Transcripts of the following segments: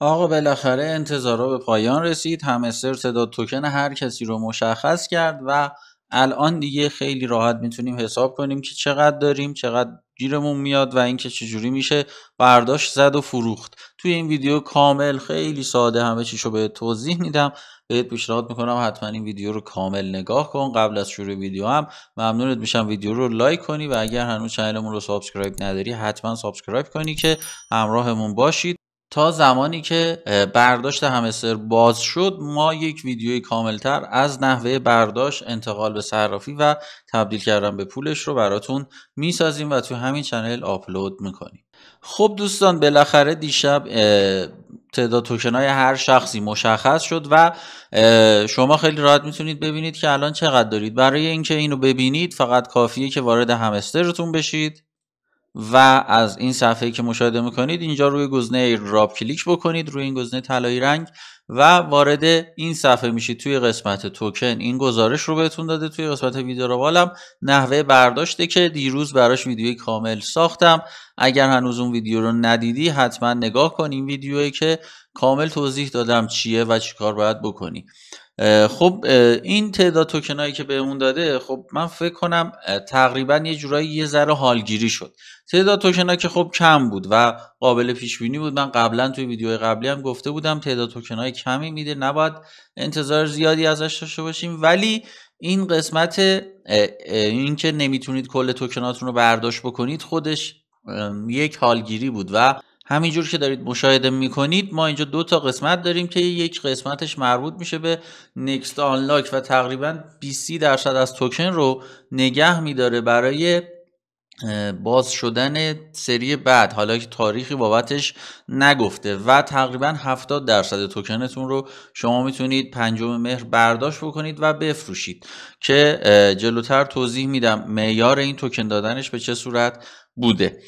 آقا بالاخره انتظارا به پایان رسید همستر صدا توکن هر کسی رو مشخص کرد و الان دیگه خیلی راحت میتونیم حساب کنیم که چقدر داریم چقدر گیرمون میاد و اینکه چجوری میشه برداشت زد و فروخت توی این ویدیو کامل خیلی ساده همه چیشو به توضیح میدم بهت پیشنهاد میکنم حتما این ویدیو رو کامل نگاه کن قبل از شروع ویدیو هم ممنونت میشم ویدیو رو لایک کنی و اگر هنوز چنلمون رو سابسکرایب نداری حتما سابسکرایب کنی که همراهمون باشید تا زمانی که برداشت همستر باز شد ما یک ویدیوی کاملتر از نحوه برداشت انتقال به صرافی و تبدیل کردن به پولش رو براتون میسازیم و تو همین چنل آپلود میکنیم خب دوستان بالاخره دیشب تعداد توکن هر شخصی مشخص شد و شما خیلی راحت میتونید ببینید که الان چقدر دارید برای اینکه اینو ببینید فقط کافیه که وارد همسترتون بشید و از این صفحه که مشاهده میکنید اینجا روی گزینه راب کلیک بکنید روی این گزینه طلایی رنگ و وارد این صفحه میشید توی قسمت توکن این گزارش رو بهتون داده توی قسمت ویدیو روالم نحوه برداشته که دیروز براش ویدیوی کامل ساختم اگر هنوز اون ویدیو رو ندیدی حتما نگاه کن این ویدیویی که کامل توضیح دادم چیه و چیکار باید بکنی خب این تعداد هایی که بهمون داده خب من فکر کنم تقریبا یه جورایی یه ذره حالگیری شد تعداد توکن که خب کم بود و قابل پیش بینی بود من قبلا توی ویدیو قبلی هم گفته بودم تعداد توکنای کمی میده نباید انتظار زیادی ازش داشته باشیم ولی این قسمت اینکه نمیتونید کل توکناتون رو برداشت بکنید خودش یک حالگیری بود و همینجور که دارید مشاهده میکنید ما اینجا دو تا قسمت داریم که یک قسمتش مربوط میشه به نکست آنلاک و تقریبا 20 درصد از توکن رو نگه میداره برای باز شدن سری بعد حالا که تاریخی بابتش نگفته و تقریبا 70 درصد توکنتون رو شما میتونید پنجم مهر برداشت بکنید و بفروشید که جلوتر توضیح میدم معیار این توکن دادنش به چه صورت بوده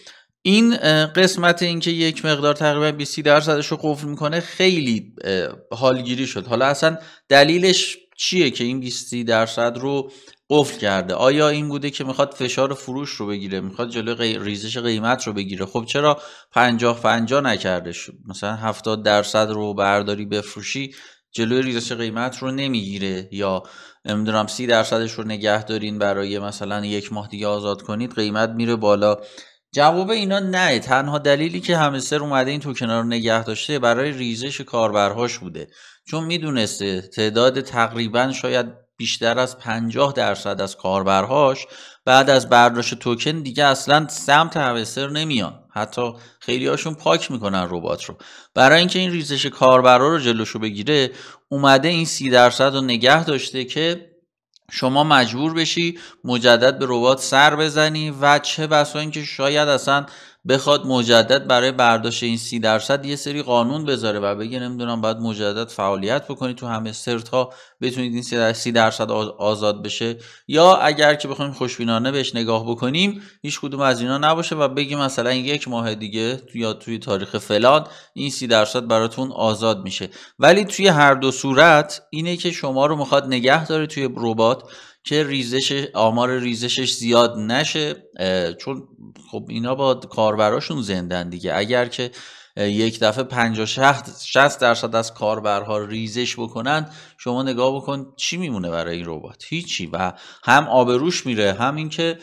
این قسمت اینکه یک مقدار تقریبا 20 درصدش رو قفل میکنه خیلی حالگیری شد حالا اصلا دلیلش چیه که این 20 درصد رو قفل کرده آیا این بوده که میخواد فشار فروش رو بگیره میخواد جلو ریزش قیمت رو بگیره خب چرا 50 50 نکرده مثلا 70 درصد رو برداری بفروشی جلوی ریزش قیمت رو نمیگیره یا نمیدونم 30 درصدش رو نگه دارین برای مثلا یک ماه دیگه آزاد کنید قیمت میره بالا جواب اینا نه تنها دلیلی که همسر اومده این ها رو نگه داشته برای ریزش کاربرهاش بوده چون میدونسته تعداد تقریبا شاید بیشتر از 50 درصد از کاربرهاش بعد از برداشت توکن دیگه اصلا سمت همستر نمیان حتی خیلی هاشون پاک میکنن ربات رو برای اینکه این ریزش کاربرها رو جلوشو بگیره اومده این سی درصد رو نگه داشته که شما مجبور بشی مجدد به ربات سر بزنی و چه بسا اینکه شاید اصلا بخواد مجدد برای برداشت این سی درصد یه سری قانون بذاره و بگه نمیدونم باید مجدد فعالیت بکنید تو همه سرت ها بتونید این سی درصد آزاد بشه یا اگر که بخوایم خوشبینانه بهش نگاه بکنیم هیچ کدوم از اینا نباشه و بگی مثلا یک ماه دیگه یا توی تاریخ فلان این سی درصد براتون آزاد میشه ولی توی هر دو صورت اینه که شما رو میخواد نگه داره توی ربات که ریزش آمار ریزشش زیاد نشه چون خب اینا با کاربراشون زندن دیگه اگر که یک دفعه 50 60 درصد از کاربرها ریزش بکنن شما نگاه بکن چی میمونه برای این ربات هیچی و هم آبروش میره هم اینکه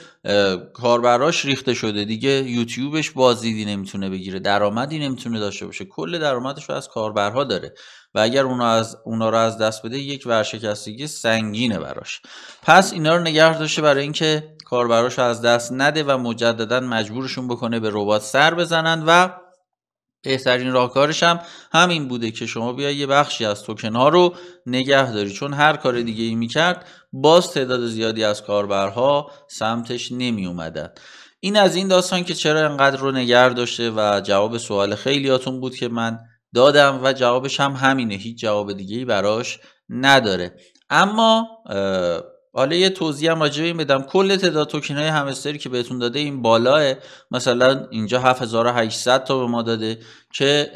کاربراش ریخته شده دیگه یوتیوبش بازدیدی نمیتونه بگیره درآمدی نمیتونه داشته باشه کل درآمدش رو از کاربرها داره و اگر اونا, از اونا رو از دست بده یک ورشکستگی سنگینه براش پس اینا رو نگه داشته برای اینکه کاربراش از دست نده و مجددا مجبورشون بکنه به ربات سر بزنن و بهترین راهکارش هم همین بوده که شما بیای یه بخشی از توکن ها رو نگه داری چون هر کار دیگه ای میکرد باز تعداد زیادی از کاربرها سمتش نمی اومدن این از این داستان که چرا انقدر رو نگر داشته و جواب سوال خیلیاتون بود که من دادم و جوابش هم همینه هیچ جواب دیگه ای براش نداره اما حالا یه توضیح هم راجع این بدم کل تعداد توکن های همستری که بهتون داده این بالاه مثلا اینجا 7800 تا به ما داده که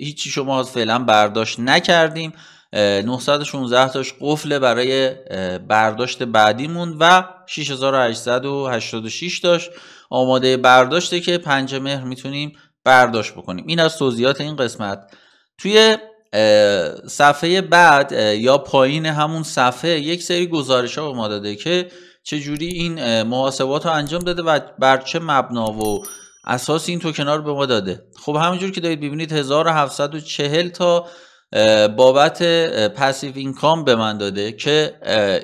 هیچی شما فعلا برداشت نکردیم 916 تاش قفل برای برداشت بعدیمون و 6886 تاش آماده برداشته که 5 مهر میتونیم برداشت بکنیم این از توضیحات این قسمت توی صفحه بعد یا پایین همون صفحه یک سری گزارش ها به ما داده که چجوری این محاسبات رو انجام داده و بر چه مبنا و اساس این توکن رو به ما داده خب همینجور که دارید ببینید 1740 تا بابت پسیو اینکام به من داده که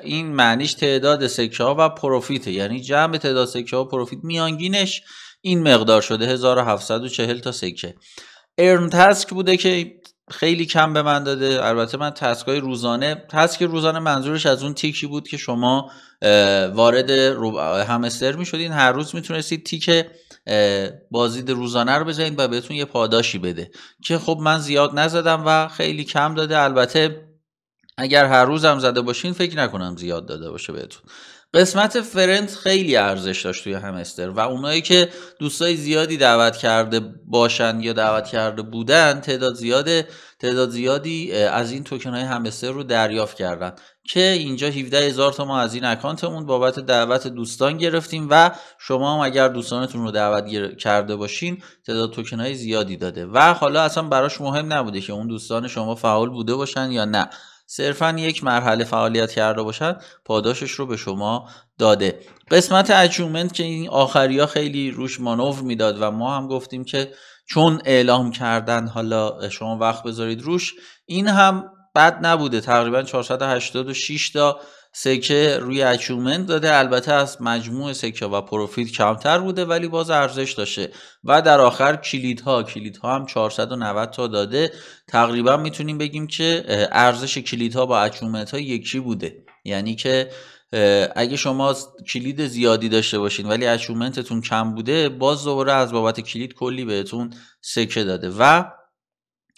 این معنیش تعداد سکه ها و پروفیته یعنی جمع تعداد سکه ها و پروفیت میانگینش این مقدار شده 1740 تا سکه ارن بوده که خیلی کم به من داده البته من تسکای روزانه تسک روزانه منظورش از اون تیکی بود که شما وارد همستر می شدین هر روز میتونستید تیک بازدید روزانه رو بزنید و بهتون یه پاداشی بده که خب من زیاد نزدم و خیلی کم داده البته اگر هر روز هم زده باشین فکر نکنم زیاد داده باشه بهتون قسمت فرند خیلی ارزش داشت توی همستر و اونایی که دوستای زیادی دعوت کرده باشن یا دعوت کرده بودن تعداد زیاد تعداد زیادی از این توکن های همستر رو دریافت کردن که اینجا 17 هزار ما از این اکانتمون بابت دعوت دوستان گرفتیم و شما هم اگر دوستانتون رو دعوت کرده باشین تعداد توکن های زیادی داده و حالا اصلا براش مهم نبوده که اون دوستان شما فعال بوده باشن یا نه صرفا یک مرحله فعالیت کرده باشد پاداشش رو به شما داده قسمت اجومنت که این آخریا خیلی روش مانور میداد و ما هم گفتیم که چون اعلام کردن حالا شما وقت بذارید روش این هم بد نبوده تقریبا 486 تا سکه روی اچومنت داده البته از مجموع سکه و پروفیت کمتر بوده ولی باز ارزش داشته و در آخر کلیدها کلیدها هم 490 تا داده تقریبا میتونیم بگیم که ارزش کلیدها با اچومنت ها یکی بوده یعنی که اگه شما کلید زیادی داشته باشین ولی اچومنتتون کم بوده باز دوباره از بابت کلید کلی بهتون سکه داده و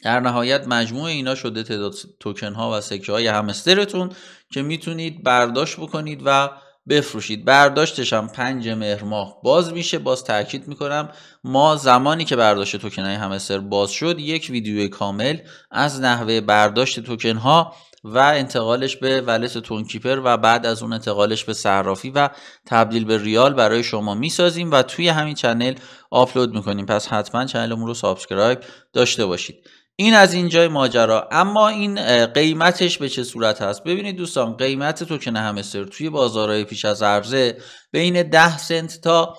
در نهایت مجموع اینا شده تعداد توکن ها و سکه های همسترتون که میتونید برداشت بکنید و بفروشید برداشتش هم پنج مهر ماه باز میشه باز تاکید میکنم ما زمانی که برداشت توکن های همستر باز شد یک ویدیو کامل از نحوه برداشت توکن ها و انتقالش به ولت تونکیپر و بعد از اون انتقالش به صرافی و تبدیل به ریال برای شما میسازیم و توی همین چنل آپلود میکنیم پس حتما چنلمون رو سابسکرایب داشته باشید این از اینجای ماجرا اما این قیمتش به چه صورت هست ببینید دوستان قیمت توکن همستر توی بازارهای پیش از عرضه بین 10 سنت تا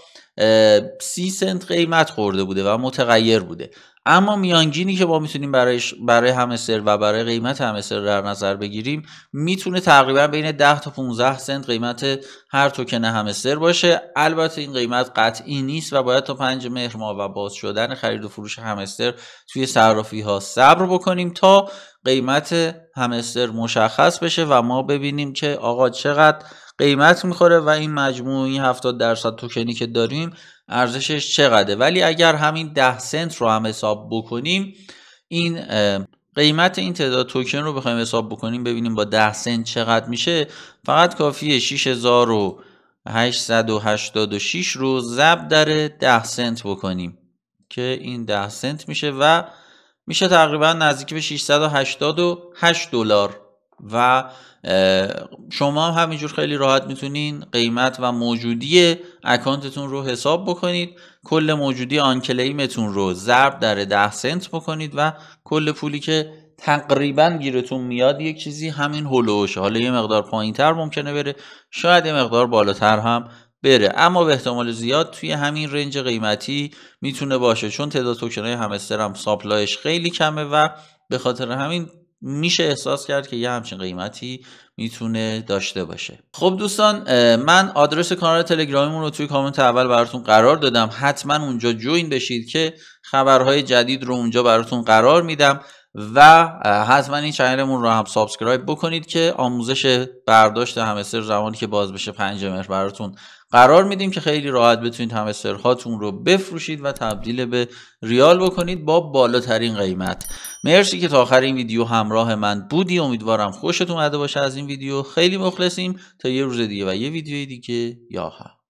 30 سنت قیمت خورده بوده و متغیر بوده اما میانگینی که ما میتونیم برای برای همسر و برای قیمت همسر در نظر بگیریم میتونه تقریبا بین 10 تا 15 سنت قیمت هر توکن همسر باشه البته این قیمت قطعی نیست و باید تا 5 مهر ماه و باز شدن خرید و فروش همستر توی صرافی ها صبر بکنیم تا قیمت همستر مشخص بشه و ما ببینیم که آقا چقدر قیمت میخوره و این این 70 درصد توکنی که داریم ارزشش چقدره ولی اگر همین 10 سنت رو هم حساب بکنیم این قیمت این تعداد توکن رو بخوایم حساب بکنیم ببینیم با 10 سنت چقدر میشه فقط کافیه 6886 رو ضرب در 10 سنت بکنیم که این 10 سنت میشه و میشه تقریبا نزدیک به 688 دلار و شما هم همینجور خیلی راحت میتونین قیمت و موجودی اکانتتون رو حساب بکنید کل موجودی آنکلیمتون رو ضرب در ده سنت بکنید و کل پولی که تقریبا گیرتون میاد یک چیزی همین هلوشه حالا یه مقدار پایین تر ممکنه بره شاید یه مقدار بالاتر هم بره اما به احتمال زیاد توی همین رنج قیمتی میتونه باشه چون تعداد توکن های همستر هم ساپلایش خیلی کمه و به خاطر همین میشه احساس کرد که یه همچین قیمتی میتونه داشته باشه خب دوستان من آدرس کانال تلگرامیمون رو توی کامنت اول براتون قرار دادم حتما اونجا جوین بشید که خبرهای جدید رو اونجا براتون قرار میدم و حتما این چنلمون رو هم سابسکرایب بکنید که آموزش برداشت همسر زمانی که باز بشه پنج مهر براتون قرار میدیم که خیلی راحت بتونید همستر هاتون رو بفروشید و تبدیل به ریال بکنید با بالاترین قیمت مرسی که تا آخر این ویدیو همراه من بودی امیدوارم خوشت اومده باشه از این ویدیو خیلی مخلصیم تا یه روز دیگه و یه ویدیوی دیگه یا هم